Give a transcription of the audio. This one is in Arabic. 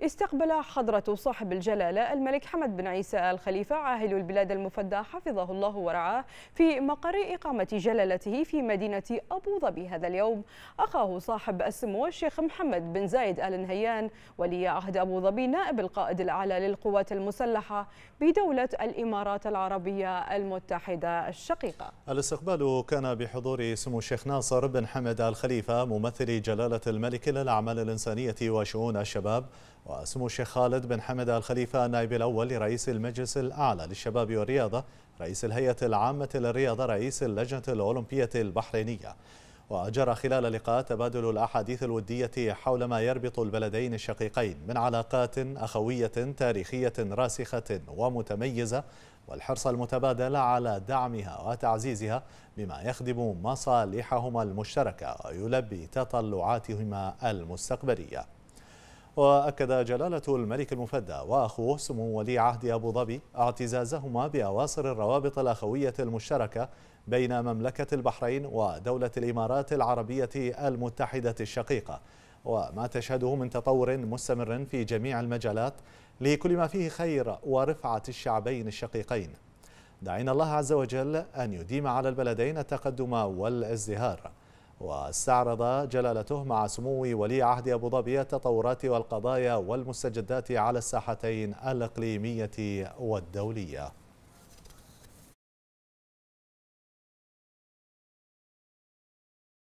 استقبل حضرة صاحب الجلالة الملك حمد بن عيسى الخليفة عاهل البلاد المفدى حفظه الله ورعاه في مقر إقامة جلالته في مدينة أبو ظبي هذا اليوم أخاه صاحب السمو الشيخ محمد بن زايد آل نهيان ولي عهد أبو ظبي نائب القائد الأعلى للقوات المسلحة بدولة الإمارات العربية المتحدة الشقيقة الاستقبال كان بحضور سمو الشيخ ناصر بن حمد الخليفة ممثل جلالة الملك للأعمال الإنسانية وشؤون الشباب وسمو الشيخ خالد بن حمد الخليفة النائب الأول لرئيس المجلس الأعلى للشباب والرياضة رئيس الهيئة العامة للرياضة رئيس اللجنة الأولمبية البحرينية وجرى خلال اللقاء تبادل الأحاديث الودية حول ما يربط البلدين الشقيقين من علاقات أخوية تاريخية راسخة ومتميزة والحرص المتبادل على دعمها وتعزيزها بما يخدم مصالحهما المشتركة ويلبي تطلعاتهما المستقبلية وأكد جلالة الملك المفدى وأخوه سمو ولي عهد أبو ظبي اعتزازهما بأواصر الروابط الأخوية المشتركة بين مملكة البحرين ودولة الإمارات العربية المتحدة الشقيقة وما تشهده من تطور مستمر في جميع المجالات لكل ما فيه خير ورفعة الشعبين الشقيقين دعينا الله عز وجل أن يديم على البلدين التقدم والازدهار واستعرض جلالته مع سمو ولي عهد أبو ظبي التطورات والقضايا والمستجدات على الساحتين الإقليمية والدولية